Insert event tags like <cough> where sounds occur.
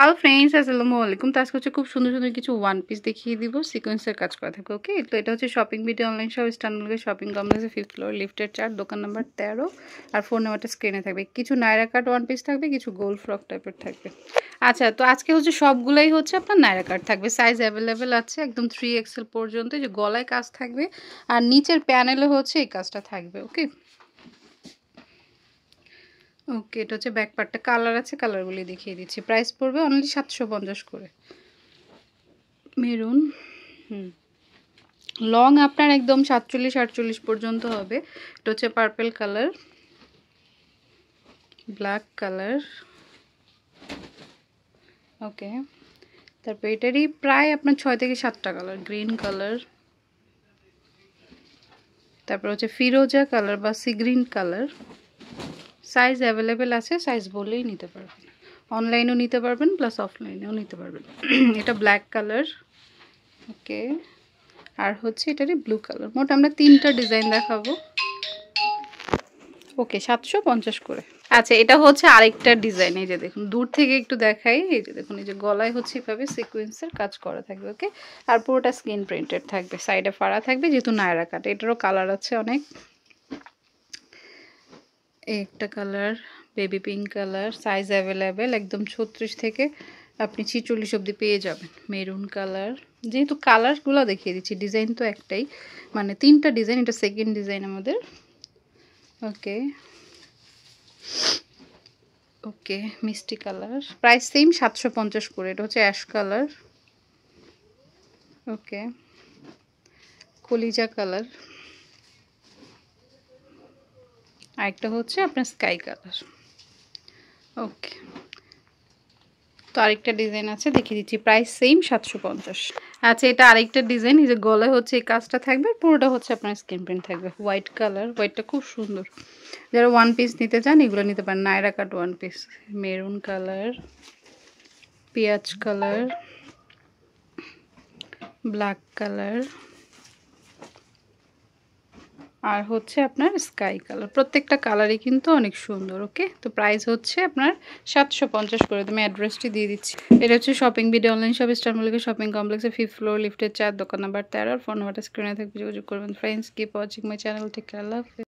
hello friends আসসালামু আলাইকুম তো আজকে হচ্ছে খুব সুন্দর সুন্দর কিছু ওয়ান পিস দেখিয়ে দিব সিকোয়েন্সের কাজ করা থাকবে ওকে তো এটা হচ্ছে শপিং বিডি অনলাইন শপ স্টানবুলকে শপিং কমপ্লেক্সে ফিফথ ফ্লোর লিফটের চার দোকান নাম্বার তেরো আর ফোন নাম্বারটা স্ক্রিনে থাকবে কিছু নায়রা কাট ওয়ান পিস থাকবে কিছু গোল্ড ফ্রক টাইপের থাকবে আচ্ছা তো আজকে হচ্ছে সবগুলোই হচ্ছে আপনার নায়রা কাট থাকবে সাইজ অ্যাভেলেবেল আছে একদম থ্রি এক্সেল পর্যন্ত যে গলায় কাজ থাকবে আর নিচের প্যানেলে হচ্ছে এই কাজটা থাকবে ওকে ওকে এটা হচ্ছে ব্যাক পার্টটা কালার আছে কালারগুলি দেখিয়ে দিচ্ছি প্রাইস পড়বে অনলি সাতশো পঞ্চাশ করে মেরুন হুম লং আপনার একদম সাতচল্লিশ আটচল্লিশ পর্যন্ত হবে এটা হচ্ছে purple colour black colour okay তারপর এটারই প্রায় আপনার ছয় থেকে সাতটা কালার গ্রিন কালার তারপর হচ্ছে ফিরোজা কালার বা sea green colour size available আছে সাইজ বলেই নিতে পারবেন অনলাইনেও নিতে পারবেন প্লাস অফলাইনেও নিতে পারবেন <clears throat> এটা ব্ল্যাক কালার ওকে আর হচ্ছে এটারই ব্লু কালার মোট আমরা তিনটা ডিজাইন দেখাবো ওকে সাতশো পঞ্চাশ করে আচ্ছা এটা হচ্ছে আরেকটা ডিজাইন এই যে দেখুন দূর থেকে একটু দেখাই এই যে দেখুন এই যে গলায় হচ্ছে এভাবে সিকুয়েন্সের কাজ করা থাকবে ওকে আর পুরোটা স্ক্রিন প্রিন্টেড থাকবে সাইডে ফাড়া থাকবে যেহেতু নায়রা কাট এটারও কালার আছে অনেক একটা colour baby pink colour size available একদম ছত্রিশ থেকে আপনি ছিচল্লিশ অবধি পেয়ে যাবেন মেরুন কালার যেহেতু কালারগুলো দেখিয়ে দিচ্ছি ডিজাইন তো একটাই মানে তিনটা ডিজাইন এটা সেকেন্ড ডিজাইন আমাদের ওকে ওকে মিষ্টি কালার প্রাইস সেম সাতশো পঞ্চাশ করে এটা হচ্ছে অ্যাশ কালার ওকে কলিজা কালার আরেকটা হচ্ছে আপনার স্কাই কালার ওকে তো আরেকটা ডিজাইন আছে দেখিয়ে দিচ্ছি প্রাইস সেম সাতশো পঞ্চাশ আচ্ছা এটা আরেকটা ডিজাইন এই যে গলায় হচ্ছে এই কাজটা থাকবে পুরোটা হচ্ছে আপনার স্কিন প্রিন্ট থাকবে হোয়াইট কালার হোয়াইটটা খুব সুন্দর যারা ওয়ান পিস নিতে চান এগুলো নিতে পারেন Naira cut one piece maroon colour পেঁয়াজ কালার ব্ল্যাক কালার আর হচ্ছে আপনার স্কাই কালার প্রত্যেকটা কালারই কিন্তু অনেক সুন্দর ওকে তো প্রাইস হচ্ছে আপনার সাতশো পঞ্চাশ করে তুমি অ্যাড্রেসটি দিয়ে দিচ্ছি এটা হচ্ছে shopping BD online shop star মল্লিকের শপিং কমপ্লেক্সে ফিফথ ফ্লোর লিফটের চার দোকান নাম্বার তেরো ফোন নাম্বারটা স্ক্রিনে থাকবে যোগাযোগ করবেন friends keep watching my channel ঠিক আল্লাহ